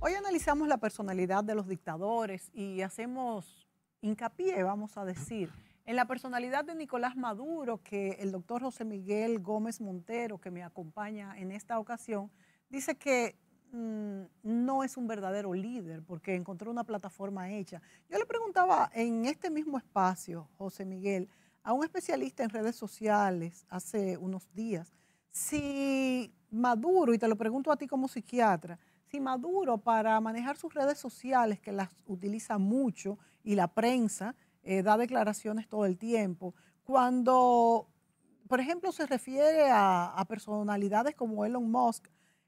Hoy analizamos la personalidad de los dictadores y hacemos hincapié, vamos a decir, en la personalidad de Nicolás Maduro, que el doctor José Miguel Gómez Montero, que me acompaña en esta ocasión, dice que mm, no es un verdadero líder porque encontró una plataforma hecha. Yo le preguntaba en este mismo espacio, José Miguel, a un especialista en redes sociales hace unos días si Maduro, y te lo pregunto a ti como psiquiatra, si Maduro para manejar sus redes sociales, que las utiliza mucho, y la prensa eh, da declaraciones todo el tiempo, cuando, por ejemplo, se refiere a, a personalidades como Elon Musk,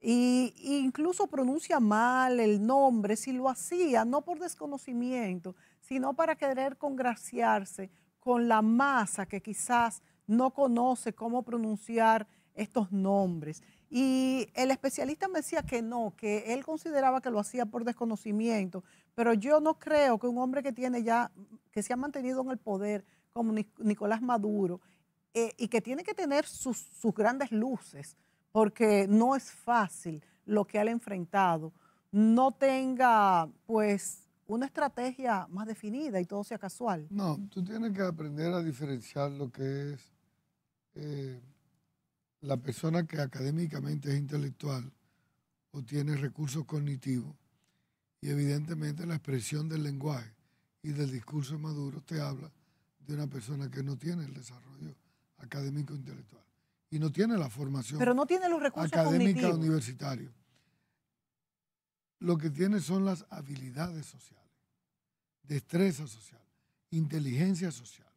e incluso pronuncia mal el nombre, si lo hacía, no por desconocimiento, sino para querer congraciarse con la masa que quizás no conoce cómo pronunciar estos nombres. Y el especialista me decía que no, que él consideraba que lo hacía por desconocimiento, pero yo no creo que un hombre que tiene ya, que se ha mantenido en el poder como Nicolás Maduro, eh, y que tiene que tener sus, grandes luces, porque no es fácil lo que ha enfrentado, no tenga pues una estrategia más definida y todo sea casual. No, tú tienes que aprender a diferenciar lo que es eh, la persona que académicamente es intelectual o tiene recursos cognitivos y evidentemente la expresión del lenguaje y del discurso maduro te habla de una persona que no tiene el desarrollo académico intelectual y no tiene la formación pero no tiene los recursos académica cognitivos. universitarios lo que tiene son las habilidades sociales, destreza social, inteligencia social.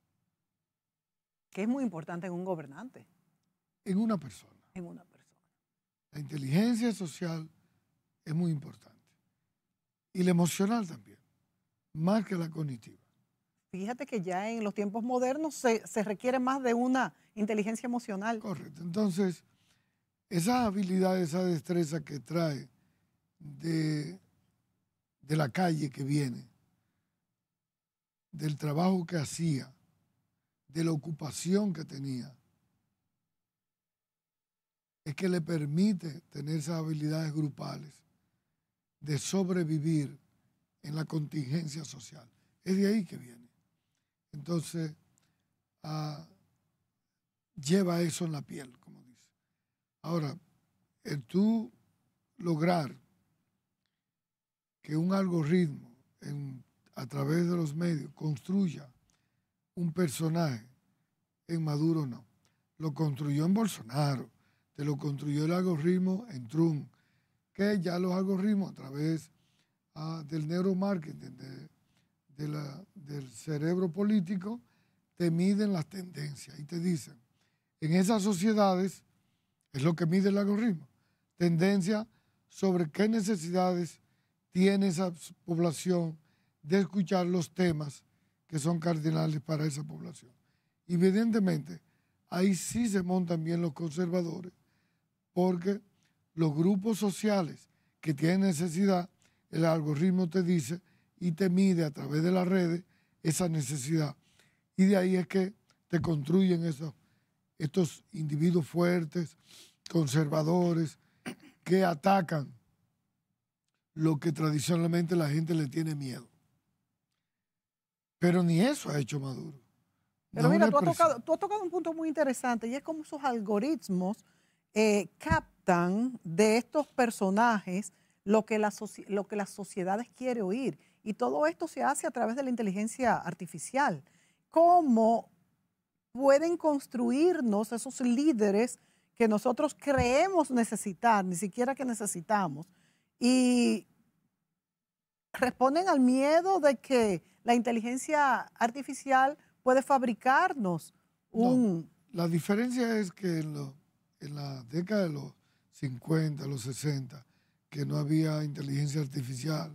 Que es muy importante en un gobernante. En una persona. En una persona. La inteligencia social es muy importante. Y la emocional también, más que la cognitiva. Fíjate que ya en los tiempos modernos se, se requiere más de una inteligencia emocional. Correcto. Entonces, esas habilidades, esa destreza que trae de, la calle que viene, del trabajo que hacía, de la ocupación que tenía, es que le permite tener esas habilidades grupales de sobrevivir en la contingencia social. Es de ahí que viene. Entonces, ah, lleva eso en la piel, como dice. Ahora, el tú lograr que un algoritmo a través de los medios construya un personaje, en Maduro no. Lo construyó en Bolsonaro, te lo construyó el algoritmo en Trump, que ya los algoritmos a través ah, del neuromarketing, de, del cerebro político, te miden las tendencias y te dicen, en esas sociedades es lo que mide el algoritmo, tendencia sobre qué necesidades tiene esa población de escuchar los temas que son cardinales para esa población. Evidentemente, ahí sí se montan bien los conservadores, porque los grupos sociales que tienen necesidad, el algoritmo te dice y te mide a través de las redes esa necesidad. Y de ahí es que te construyen esos, estos individuos fuertes, conservadores, que atacan lo que tradicionalmente la gente le tiene miedo. Pero ni eso ha hecho Maduro. Pero mira, tú has, tocado, un punto muy interesante y es cómo esos algoritmos eh, captan de estos personajes lo que, la, lo que las sociedades quieren oír. Y todo esto se hace a través de la inteligencia artificial. ¿Cómo pueden construirnos esos líderes que nosotros creemos necesitar, ni siquiera que necesitamos? y responden al miedo de que la inteligencia artificial puede fabricarnos un... la diferencia es que en, la década de los 50, los 60, que no había inteligencia artificial,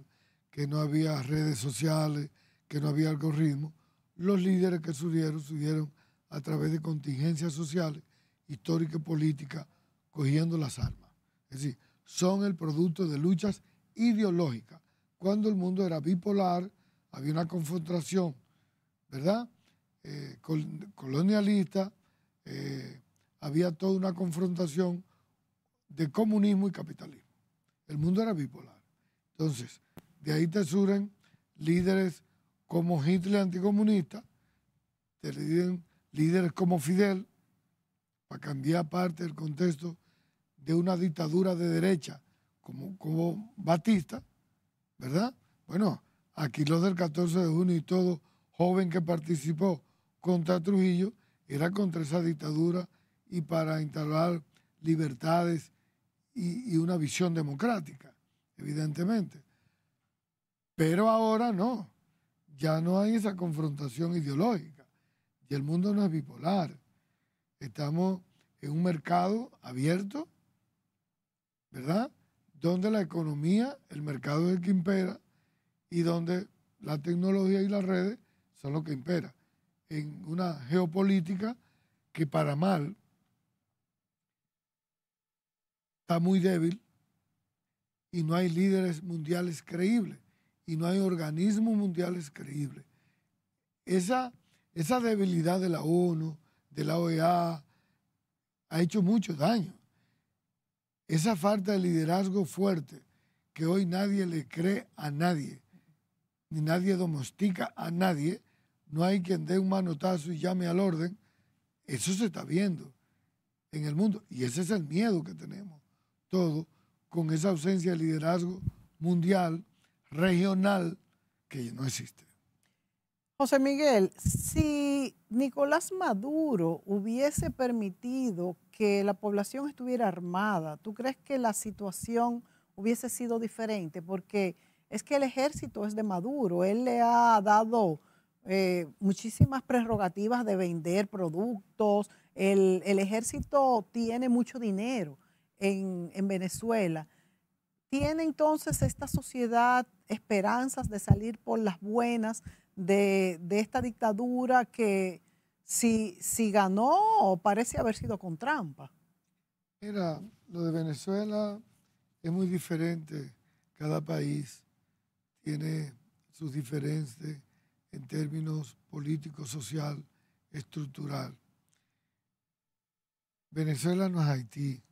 que no había redes sociales, que no había algoritmos, los líderes que surgieron, subieron a través de contingencias sociales, históricas y políticas, cogiendo las armas. Es decir, son el producto de luchas ideológicas. Cuando el mundo era bipolar, había una confrontación, ¿verdad? Eh, colonialista, eh, había toda una confrontación de comunismo y capitalismo. El mundo era bipolar. Entonces, de ahí te surgen líderes como Hitler anticomunista, te líderes como Fidel, para cambiar parte del contexto de una dictadura de derecha como, Batista, ¿verdad? Bueno, aquí los del 14 de junio y todo joven que participó contra Trujillo era contra esa dictadura y para instalar libertades y, y una visión democrática, evidentemente. Pero ahora no, ya no hay esa confrontación ideológica y el mundo no es bipolar. Estamos en un mercado abierto ¿verdad? Donde la economía, el mercado es el que impera y donde la tecnología y las redes son lo que impera. En una geopolítica que para mal está muy débil y no hay líderes mundiales creíbles y no hay organismos mundiales creíbles. Esa, esa debilidad de la ONU, de la OEA, ha hecho mucho daño esa falta de liderazgo fuerte que hoy nadie le cree a nadie, ni nadie domestica a nadie, no hay quien dé un manotazo y llame al orden, eso se está viendo en el mundo. Y ese es el miedo que tenemos todos con esa ausencia de liderazgo mundial, regional, que no existe. José Miguel, si Nicolás Maduro hubiese permitido que la población estuviera armada, ¿tú crees que la situación hubiese sido diferente? Porque es que el ejército es de Maduro, él le ha dado eh, muchísimas prerrogativas de vender productos, el, ejército tiene mucho dinero en, Venezuela. ¿Tiene entonces esta sociedad esperanzas de salir por las buenas de esta dictadura que si, si ganó parece haber sido con trampa. Mira, lo de Venezuela es muy diferente. Cada país tiene sus diferencias en términos político, social, estructural. Venezuela no es Haití.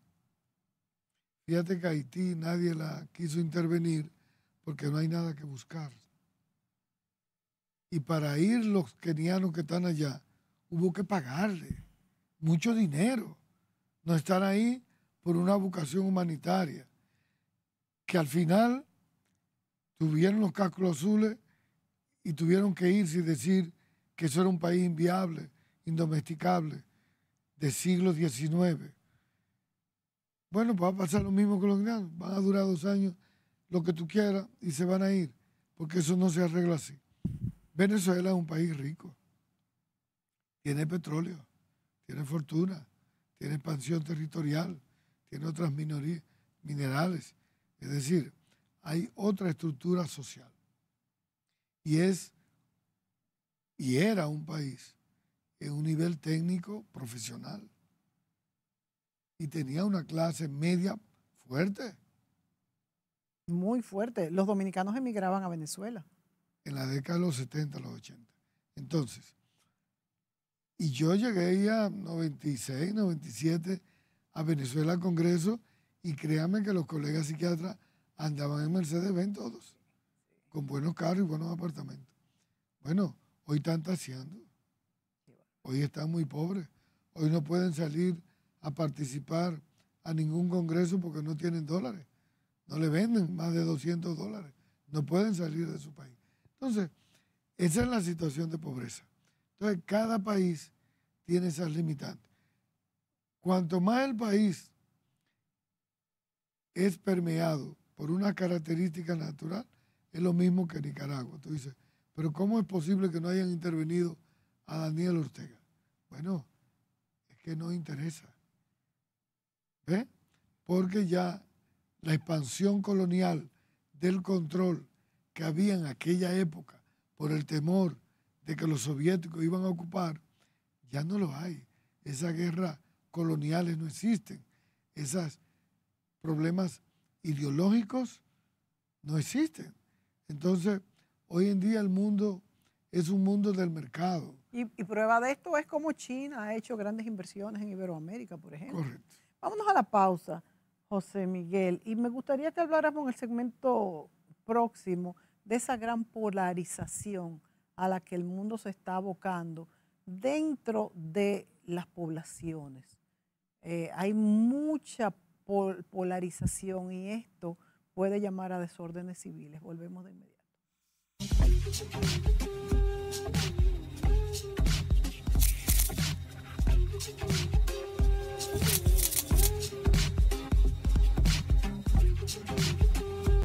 Fíjate que Haití nadie la quiso intervenir porque no hay nada que buscar. Y para ir los kenianos que están allá, hubo que pagarle mucho dinero. No están ahí por una vocación humanitaria. Que al final tuvieron los cálculos azules y tuvieron que irse y decir que eso era un país inviable, indomesticable, de siglo XIX. Bueno, pues va a pasar lo mismo con los grandes. Van a durar dos años, lo que tú quieras, y se van a ir, porque eso no se arregla así. Venezuela es un país rico tiene petróleo, tiene fortuna, tiene expansión territorial, tiene otras minorías, minerales. Es decir, hay otra estructura social. Y es, y era un país en un nivel técnico profesional. Y tenía una clase media fuerte. Muy fuerte. Los dominicanos emigraban a Venezuela. En la década de los 70, los 80. Entonces, y yo llegué a 96, 97 a Venezuela al Congreso y créanme que los colegas psiquiatras andaban en Mercedes-Benz todos, con buenos carros y buenos apartamentos. Bueno, hoy están taseando, hoy están muy pobres, hoy no pueden salir a participar a ningún congreso porque no tienen dólares, no le venden más de 200 dólares, no pueden salir de su país. Entonces, esa es la situación de pobreza. Entonces, cada país tiene esas limitantes. Cuanto más el país es permeado por una característica natural, es lo mismo que Nicaragua. Tú dices, pero ¿cómo es posible que no hayan intervenido a Daniel Ortega? Bueno, es que no interesa. ¿Ve? Porque ya la expansión colonial del control que había en aquella época por el temor de que los soviéticos iban a ocupar, ya no lo hay. Esas guerras coloniales no existen. Esos problemas ideológicos no existen. Entonces, hoy en día el mundo es un mundo del mercado. Y, prueba de esto es cómo China ha hecho grandes inversiones en Iberoamérica, por ejemplo. Correcto. Vámonos a la pausa, José Miguel. Y me gustaría que habláramos en el segmento próximo de esa gran polarización a la que el mundo se está abocando dentro de las poblaciones. Eh, hay mucha polarización y esto puede llamar a desórdenes civiles. Volvemos de inmediato.